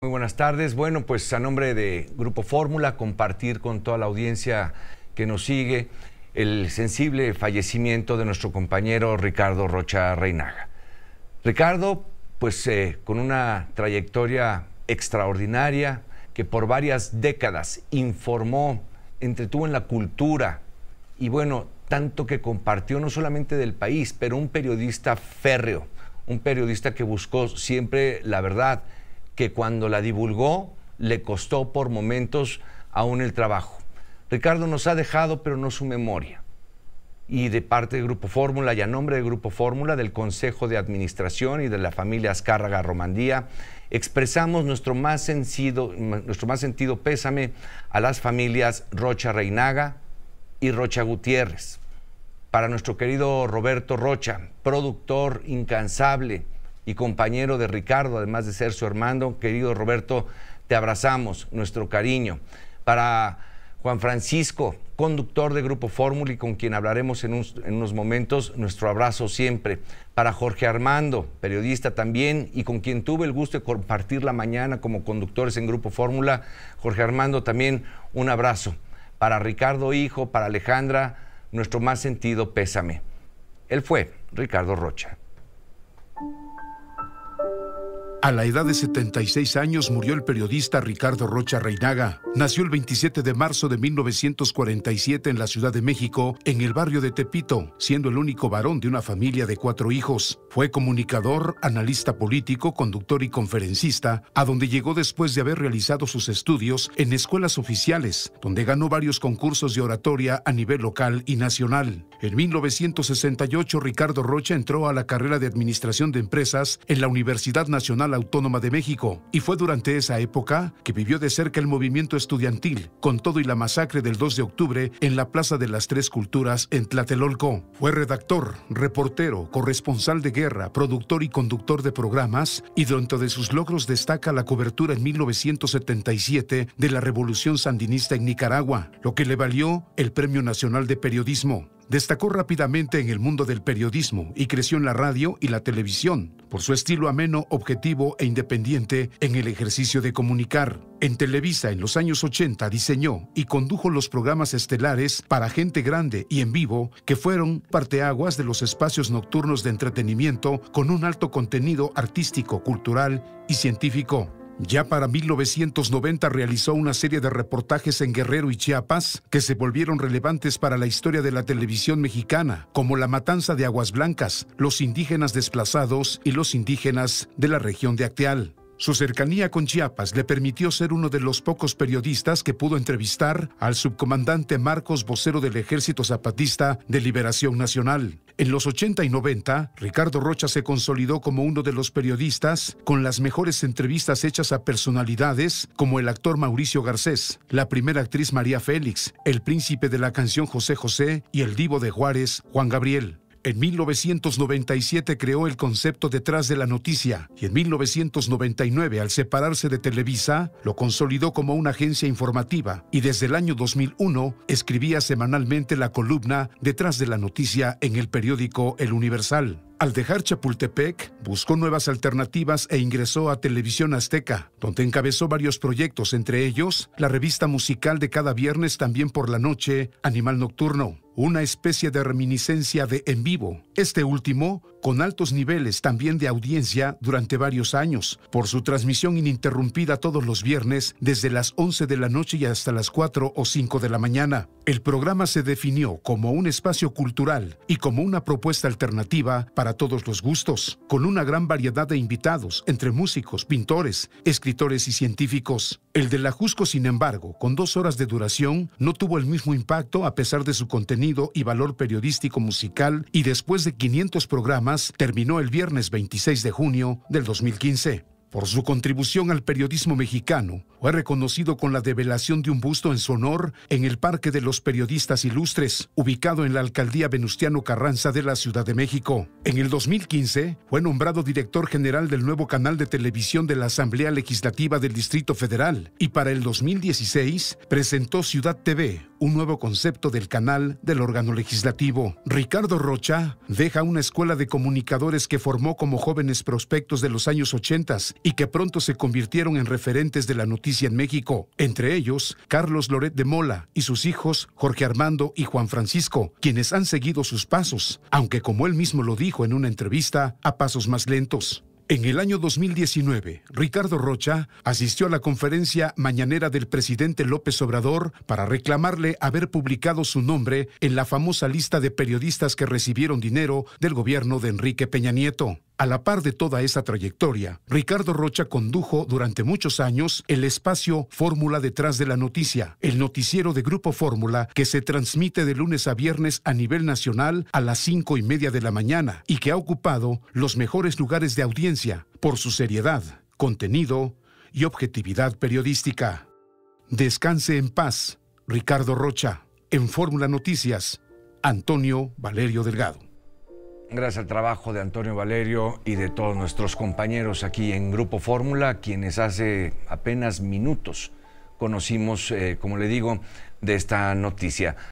Muy buenas tardes. Bueno, pues a nombre de Grupo Fórmula, compartir con toda la audiencia que nos sigue el sensible fallecimiento de nuestro compañero Ricardo Rocha Reinaga. Ricardo, pues eh, con una trayectoria extraordinaria que por varias décadas informó, entretuvo en la cultura y bueno, tanto que compartió no solamente del país, pero un periodista férreo, un periodista que buscó siempre la verdad que cuando la divulgó le costó por momentos aún el trabajo. Ricardo nos ha dejado, pero no su memoria. Y de parte de Grupo Fórmula y a nombre de Grupo Fórmula, del Consejo de Administración y de la familia Azcárraga Romandía, expresamos nuestro más, sentido, nuestro más sentido pésame a las familias Rocha Reinaga y Rocha Gutiérrez. Para nuestro querido Roberto Rocha, productor incansable, y compañero de Ricardo, además de ser su hermano. Querido Roberto, te abrazamos, nuestro cariño. Para Juan Francisco, conductor de Grupo Fórmula y con quien hablaremos en, en, unos momentos, nuestro abrazo siempre. Para Jorge Armando, periodista también y con quien tuve el gusto de compartir la mañana como conductores en Grupo Fórmula, Jorge Armando también un abrazo. Para Ricardo Hijo, para Alejandra, nuestro más sentido pésame. Él fue Ricardo Rocha. A la edad de 76 años murió el periodista Ricardo Rocha Reinaga. Nació el 27 de marzo de 1947 en la Ciudad de México, en el barrio de Tepito, siendo el único varón de una familia de cuatro hijos. Fue comunicador, analista político, conductor y conferencista, a donde llegó después de haber realizado sus estudios en escuelas oficiales, donde ganó varios concursos de oratoria a nivel local y nacional. En 1968, Ricardo Rocha entró a la carrera de Administración de Empresas en la Universidad Nacional Autónoma de México y fue durante esa época que vivió de cerca el movimiento estudiantil, con todo y la masacre del 2 de octubre en la Plaza de las Tres Culturas en Tlatelolco. Fue redactor, reportero, corresponsal de guerra, productor y conductor de programas y dentro de sus logros destaca la cobertura en 1977 de la Revolución Sandinista en Nicaragua, lo que le valió el Premio Nacional de Periodismo. Destacó rápidamente en el mundo del periodismo y creció en la radio y la televisión por su estilo ameno, objetivo e independiente en el ejercicio de comunicar. En Televisa en los años 80 diseñó y condujo los programas estelares para gente grande y en vivo que fueron parteaguas de los espacios nocturnos de entretenimiento con un alto contenido artístico, cultural y científico. Ya para 1990 realizó una serie de reportajes en Guerrero y Chiapas que se volvieron relevantes para la historia de la televisión mexicana, como la matanza de Aguas Blancas, los indígenas desplazados y los indígenas de la región de Acteal. Su cercanía con Chiapas le permitió ser uno de los pocos periodistas que pudo entrevistar al subcomandante Marcos, vocero del Ejército Zapatista de Liberación Nacional. En los 80 y 90, Ricardo Rocha se consolidó como uno de los periodistas con las mejores entrevistas hechas a personalidades como el actor Mauricio Garcés, la primera actriz María Félix, el príncipe de la canción José José y el divo de Juárez, Juan Gabriel. En 1997 creó el concepto detrás de la noticia y en 1999, al separarse de Televisa, lo consolidó como una agencia informativa y desde el año 2001 escribía semanalmente la columna Detrás de la noticia en el periódico El Universal. Al dejar Chapultepec, buscó nuevas alternativas e ingresó a Televisión Azteca, donde encabezó varios proyectos, entre ellos la revista musical de cada viernes también por la noche, Animal Nocturno una especie de reminiscencia de En Vivo, este último con altos niveles también de audiencia durante varios años, por su transmisión ininterrumpida todos los viernes desde las 11 de la noche y hasta las 4 o 5 de la mañana. El programa se definió como un espacio cultural y como una propuesta alternativa para todos los gustos, con una gran variedad de invitados entre músicos, pintores, escritores y científicos. El de la Jusco, sin embargo, con dos horas de duración, no tuvo el mismo impacto a pesar de su contenido y valor periodístico musical y después de 500 programas terminó el viernes 26 de junio del 2015. Por su contribución al periodismo mexicano, fue reconocido con la develación de un busto en su honor en el Parque de los Periodistas Ilustres, ubicado en la alcaldía Venustiano Carranza de la Ciudad de México. En el 2015, fue nombrado director general del nuevo canal de televisión de la Asamblea Legislativa del Distrito Federal y para el 2016 presentó Ciudad TV, un nuevo concepto del canal del órgano legislativo. Ricardo Rocha deja una escuela de comunicadores que formó como jóvenes prospectos de los años 80 y que pronto se convirtieron en referentes de la noticia en México, entre ellos Carlos Loret de Mola y sus hijos Jorge Armando y Juan Francisco, quienes han seguido sus pasos, aunque como él mismo lo dijo en una entrevista, a pasos más lentos. En el año 2019, Ricardo Rocha asistió a la conferencia mañanera del presidente López Obrador para reclamarle haber publicado su nombre en la famosa lista de periodistas que recibieron dinero del gobierno de Enrique Peña Nieto. A la par de toda esa trayectoria, Ricardo Rocha condujo durante muchos años el espacio Fórmula detrás de la noticia, el noticiero de Grupo Fórmula que se transmite de lunes a viernes a nivel nacional a las cinco y media de la mañana y que ha ocupado los mejores lugares de audiencia por su seriedad, contenido y objetividad periodística. Descanse en paz, Ricardo Rocha. En Fórmula Noticias, Antonio Valerio Delgado. Gracias al trabajo de Antonio Valerio y de todos nuestros compañeros aquí en Grupo Fórmula, quienes hace apenas minutos conocimos, eh, como le digo, de esta noticia.